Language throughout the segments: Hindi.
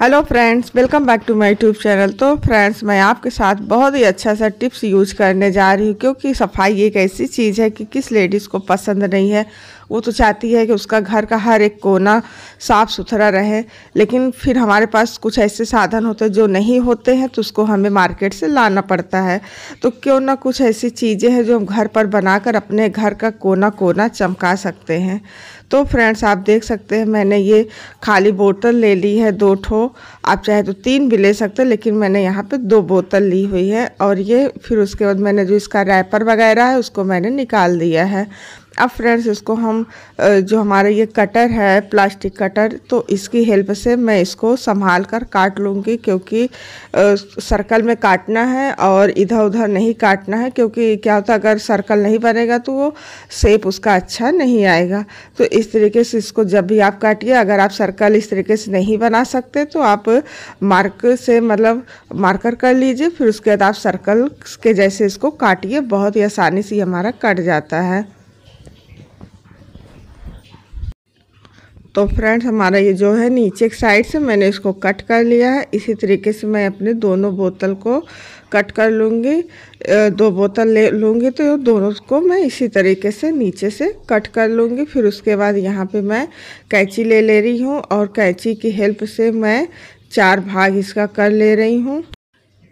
hello friends welcome back to my YouTube channel तो फ्रेंड्स मैं आपके साथ बहुत ही अच्छा सा टिप्स यूज करने जा रही हूँ क्योंकि सफाई एक ऐसी चीज़ है कि किस लेडीज़ को पसंद नहीं है वो तो चाहती है कि उसका घर का हर एक कोना साफ़ सुथरा रहे लेकिन फिर हमारे पास कुछ ऐसे साधन होते हैं जो नहीं होते हैं तो उसको हमें मार्केट से लाना पड़ता है तो क्यों ना कुछ ऐसी चीज़ें हैं जो हम घर पर बनाकर अपने घर का कोना कोना चमका सकते हैं तो फ्रेंड्स आप देख सकते हैं मैंने ये खाली बोतल ले ली है दो ठो आप चाहे तो तीन भी ले सकते हैं लेकिन मैंने यहाँ पे दो बोतल ली हुई है और ये फिर उसके बाद मैंने जो इसका रैपर वगैरह है उसको मैंने निकाल दिया है अब फ्रेंड्स इसको हम जो हमारा ये कटर है प्लास्टिक कटर तो इसकी हेल्प से मैं इसको संभाल कर काट लूँगी क्योंकि सर्कल में काटना है और इधर उधर नहीं काटना है क्योंकि क्या होता अगर सर्कल नहीं बनेगा तो वो सेप उसका अच्छा नहीं आएगा तो इस तरीके से इसको जब भी आप काटिए अगर आप सर्कल इस तरीके से नहीं बना सकते तो आप मार्क से मतलब मार्कर कर लीजिए फिर उसके बाद आप सर्कल के जैसे इसको काटिए बहुत ही आसानी से हमारा कट जाता है तो फ्रेंड्स हमारा ये जो है नीचे साइड से मैंने इसको कट कर लिया है इसी तरीके से मैं अपने दोनों बोतल को कट कर लूँगी दो बोतल ले लूँगी तो दोनों को मैं इसी तरीके से नीचे से कट कर लूँगी फिर उसके बाद यहाँ पे मैं कैंची ले ले रही हूँ और कैंची की हेल्प से मैं चार भाग इसका कर ले रही हूँ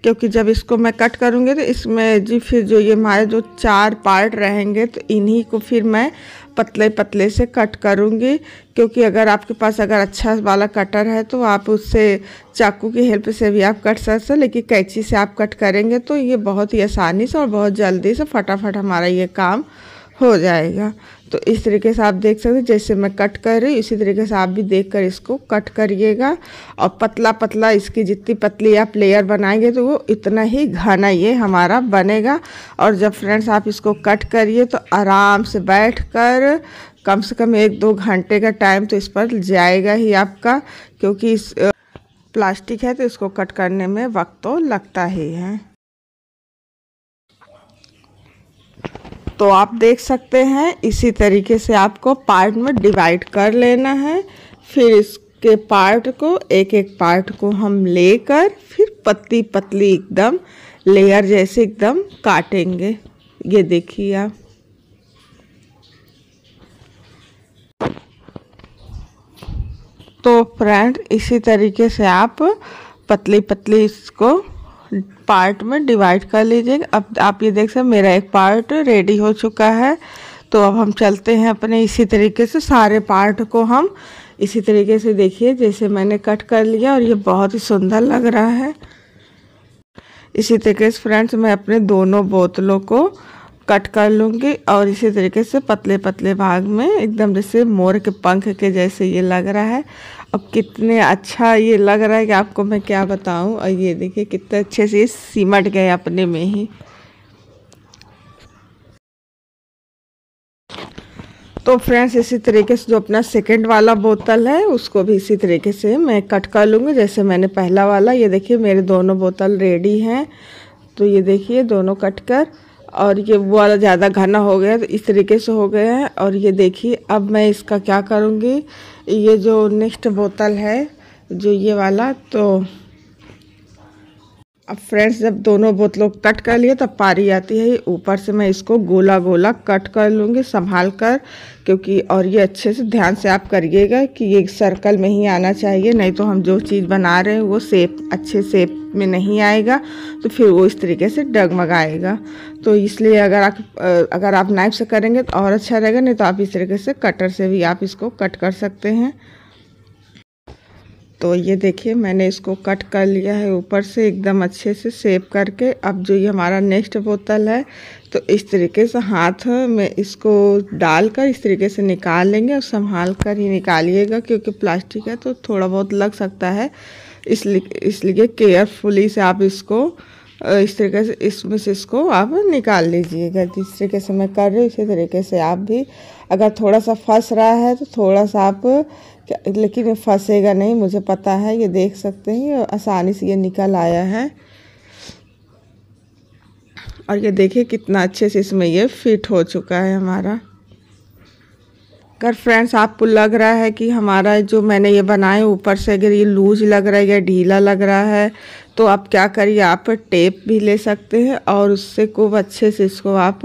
क्योंकि जब इसको मैं कट करूँगी तो इसमें जी फिर जो ये हमारे जो चार पार्ट रहेंगे तो इन्हीं को फिर मैं पतले पतले से कट करूँगी क्योंकि अगर आपके पास अगर अच्छा वाला कटर है तो आप उससे चाकू की हेल्प से भी आप कट सकते हैं लेकिन कैंची से आप कट करेंगे तो ये बहुत ही आसानी से और बहुत जल्दी से फटाफट हमारा ये काम हो जाएगा तो इस तरीके से आप देख सकते हैं जैसे मैं कट कर रही हूँ इसी तरीके से आप भी देख कर इसको कट करिएगा और पतला पतला इसकी जितनी पतली आप लेयर बनाएंगे तो वो इतना ही घना ये हमारा बनेगा और जब फ्रेंड्स आप इसको कट करिए तो आराम से बैठ कर कम से कम एक दो घंटे का टाइम तो इस पर जाएगा ही आपका क्योंकि इस प्लास्टिक है तो इसको कट करने में वक्त तो लगता ही है तो आप देख सकते हैं इसी तरीके से आपको पार्ट में डिवाइड कर लेना है फिर इसके पार्ट को एक एक पार्ट को हम लेकर फिर पतली पतली एकदम लेयर जैसे एकदम काटेंगे ये देखिए आप तो फ्रेंड इसी तरीके से आप पतली पतली इसको पार्ट में डिवाइड कर लीजिए अब आप ये देख सकते मेरा एक पार्ट रेडी हो चुका है तो अब हम चलते हैं अपने इसी तरीके से सारे पार्ट को हम इसी तरीके से देखिए जैसे मैंने कट कर लिया और ये बहुत ही सुंदर लग रहा है इसी तरीके से फ्रेंड्स मैं अपने दोनों बोतलों को कट कर लूँगी और इसी तरीके से पतले पतले भाग में एकदम जैसे मोर के पंख के जैसे ये लग रहा है अब कितने अच्छा ये लग रहा है कि आपको मैं क्या बताऊं और ये देखिए कितने अच्छे से सिमट गए अपने में ही तो फ्रेंड्स इसी तरीके से जो अपना सेकंड वाला बोतल है उसको भी इसी तरीके से मैं कट कर लूँगी जैसे मैंने पहला वाला ये देखिए मेरे दोनों बोतल रेडी हैं तो ये देखिए दोनों कट कर और ये वो वाला ज़्यादा घना हो गया तो इस तरीके से हो गया है और ये देखिए अब मैं इसका क्या करूँगी ये जो नेक्स्ट बोतल है जो ये वाला तो अब फ्रेंड्स जब दोनों बोतलों कट कर लिए तब पारी आती है ऊपर से मैं इसको गोला गोला कट कर लूँगी संभाल कर क्योंकि और ये अच्छे से ध्यान से आप करिएगा कि ये सर्कल में ही आना चाहिए नहीं तो हम जो चीज़ बना रहे हैं वो सेप अच्छे सेप में नहीं आएगा तो फिर वो इस तरीके से डगमगाएगा तो इसलिए अगर आप अगर आप नाइफ से करेंगे तो और अच्छा रहेगा नहीं तो आप इस तरीके से कटर से भी आप इसको कट कर सकते हैं तो ये देखिए मैंने इसको कट कर लिया है ऊपर से एकदम अच्छे से सेप करके अब जो ये हमारा नेक्स्ट बोतल है तो इस तरीके से हाथ में इसको डालकर इस तरीके से निकाल लेंगे और संभाल कर ही निकालिएगा क्योंकि प्लास्टिक है तो थोड़ा बहुत लग सकता है इसलिए इसलिए केयरफुली से आप इसको इस तरीके से इसमें से इसको आप निकाल लीजिएगा जिस तरीके से मैं कर रही हूँ इसी तरीके से आप भी अगर थोड़ा सा फंस रहा है तो थोड़ा सा आप लेकिन फंसेगा नहीं मुझे पता है ये देख सकते हैं आसानी से ये निकल आया है और ये देखिए कितना अच्छे से इसमें ये फिट हो चुका है हमारा अगर फ्रेंड्स आपको लग रहा है कि हमारा जो मैंने ये बनाए ऊपर से अगर ये लूज लग रहा है या ढीला लग रहा है तो आप क्या करिए आप टेप भी ले सकते हैं और उससे को अच्छे से इसको आप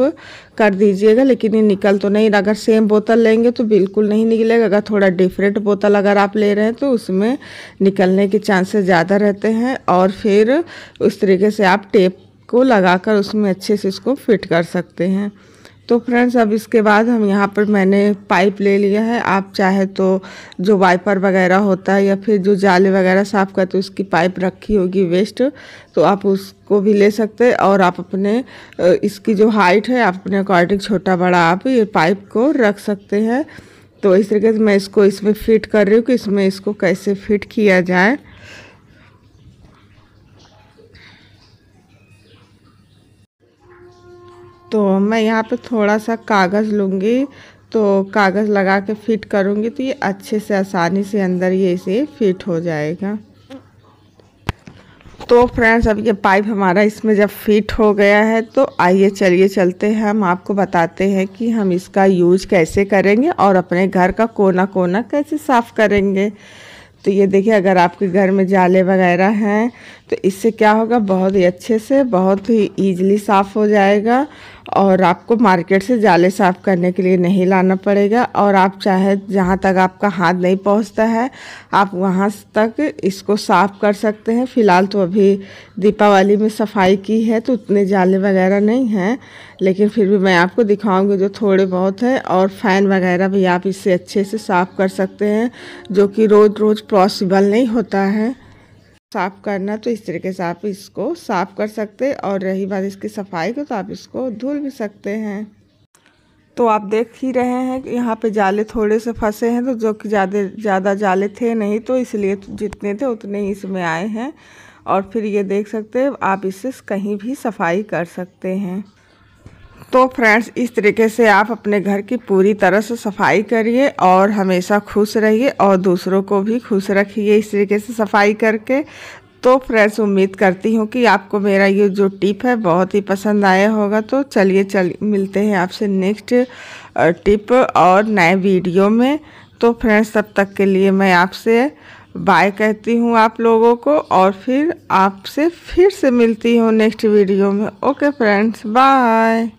कर दीजिएगा लेकिन ये निकल तो नहीं अगर सेम बोतल लेंगे तो बिल्कुल नहीं निकलेगा अगर थोड़ा डिफरेंट बोतल अगर आप ले रहे हैं तो उसमें निकलने के चांसेस ज़्यादा रहते हैं और फिर उस तरीके से आप टेप को लगा उसमें अच्छे से इसको फिट कर सकते हैं तो फ्रेंड्स अब इसके बाद हम यहाँ पर मैंने पाइप ले लिया है आप चाहे तो जो वाइपर वगैरह होता है या फिर जो जाले वगैरह साफ़ करते तो उसकी पाइप रखी होगी वेस्ट तो आप उसको भी ले सकते हैं और आप अपने इसकी जो हाइट है आप अपने अकॉर्डिंग छोटा बड़ा आप ये पाइप को रख सकते हैं तो इस तरीके से मैं इसको इसमें फिट कर रही हूँ कि इसमें इसको कैसे फिट किया जाए तो मैं यहाँ पे थोड़ा सा कागज़ लूँगी तो कागज़ लगा के फिट करूँगी तो ये अच्छे से आसानी से अंदर ये इसे फिट हो जाएगा तो फ्रेंड्स अब ये पाइप हमारा इसमें जब फिट हो गया है तो आइए चलिए चलते हैं हम आपको बताते हैं कि हम इसका यूज कैसे करेंगे और अपने घर का कोना कोना कैसे साफ़ करेंगे तो ये देखिए अगर आपके घर में जाले वगैरह हैं तो इससे क्या होगा बहुत ही अच्छे से बहुत ही ईजिली साफ़ हो जाएगा और आपको मार्केट से जाले साफ़ करने के लिए नहीं लाना पड़ेगा और आप चाहे जहाँ तक आपका हाथ नहीं पहुँचता है आप वहाँ तक इसको साफ़ कर सकते हैं फ़िलहाल तो अभी दीपावली में सफाई की है तो उतने जाले वगैरह नहीं हैं लेकिन फिर भी मैं आपको दिखाऊंगी जो थोड़े बहुत हैं और फ़ैन वगैरह भी आप इससे अच्छे से साफ़ कर सकते हैं जो कि रोज़ रोज़ पॉसिबल नहीं होता है साफ़ करना तो इस तरीके से आप इसको साफ़ कर सकते हैं और रही बात इसकी सफाई को तो आप इसको धुल भी सकते हैं तो आप देख ही रहे हैं कि यहाँ पे जाले थोड़े से फंसे हैं तो जो कि ज़्यादा ज़्यादा जाले थे नहीं तो इसलिए तो जितने थे उतने ही इसमें आए हैं और फिर ये देख सकते हैं आप इससे कहीं भी सफाई कर सकते हैं तो फ्रेंड्स इस तरीके से आप अपने घर की पूरी तरह से सफाई करिए और हमेशा खुश रहिए और दूसरों को भी खुश रखिए इस तरीके से सफाई करके तो फ्रेंड्स उम्मीद करती हूँ कि आपको मेरा ये जो टिप है बहुत ही पसंद आया होगा तो चलिए चल मिलते हैं आपसे नेक्स्ट टिप और नए वीडियो में तो फ्रेंड्स तब तक के लिए मैं आपसे बाय कहती हूँ आप लोगों को और फिर आपसे फिर से मिलती हूँ नेक्स्ट वीडियो में ओके फ्रेंड्स बाय